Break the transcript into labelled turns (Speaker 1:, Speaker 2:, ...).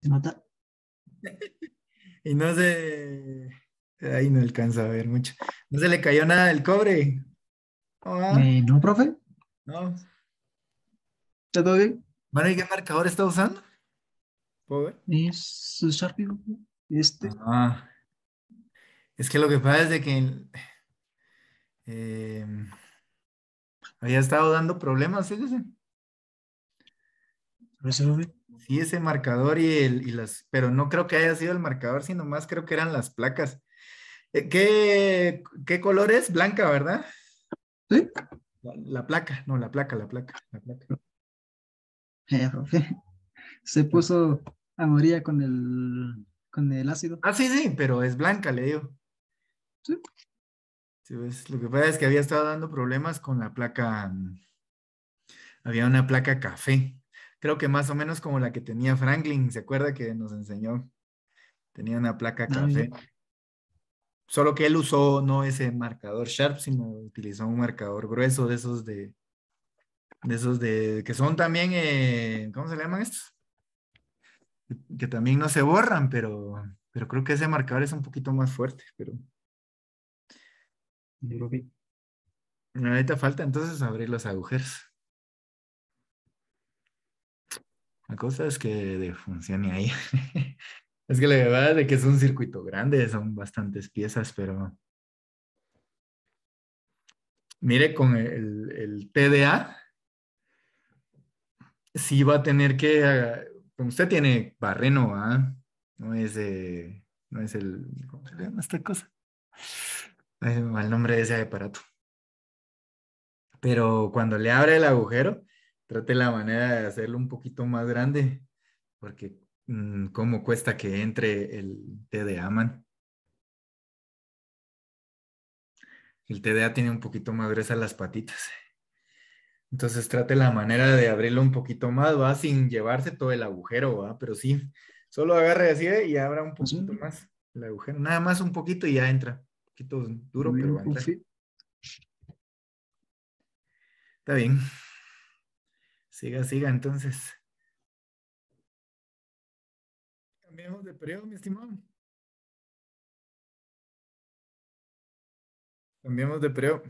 Speaker 1: ¿Se y no se... Ahí no alcanza a ver mucho. ¿No se le cayó nada del cobre? Ah. Eh, no, profe. No. ¿Está todo bien? Bueno, ¿y qué marcador está usando? ¿Puedo ver? Es este. Ah. Es que lo que pasa es de que eh, había estado dando problemas, ¿sí? Gracias, Sí, ese marcador y, el, y las, pero no creo que haya sido el marcador, sino más creo que eran las placas. Eh, ¿Qué, qué color es? Blanca, ¿verdad? Sí. La, placa, no, la placa, la placa, Se puso a con el, con el ácido. Ah, sí, sí, pero es blanca, le digo. Sí. lo que pasa es que había estado dando problemas con la placa. Mm, había una placa café creo que más o menos como la que tenía Franklin, ¿se acuerda que nos enseñó? Tenía una placa ah, café. Solo que él usó no ese marcador Sharp, sino utilizó un marcador grueso de esos de, de esos de, que son también, eh, ¿cómo se le llaman estos? Que también no se borran, pero, pero creo que ese marcador es un poquito más fuerte, pero. Ahorita falta entonces abrir los agujeros. La cosa es que funcione ahí. es que la verdad es que es un circuito grande, son bastantes piezas, pero... Mire, con el, el TDA, sí va a tener que... Ah, usted tiene barreno, ¿ah? No es, no es el... ¿Cómo se esta cosa? el nombre de ese aparato. Pero cuando le abre el agujero, trate la manera de hacerlo un poquito más grande, porque mm, cómo cuesta que entre el TDA, man. El TDA tiene un poquito más gruesa las patitas. Entonces trate la manera de abrirlo un poquito más, va sin llevarse todo el agujero, va, pero sí, solo agarre así ¿eh? y abra un poquito más el agujero, nada más un poquito y ya entra. Un poquito duro, pero va a entrar. Está bien. Siga, siga, entonces. Cambiemos de preo, mi estimado. Cambiemos de preo.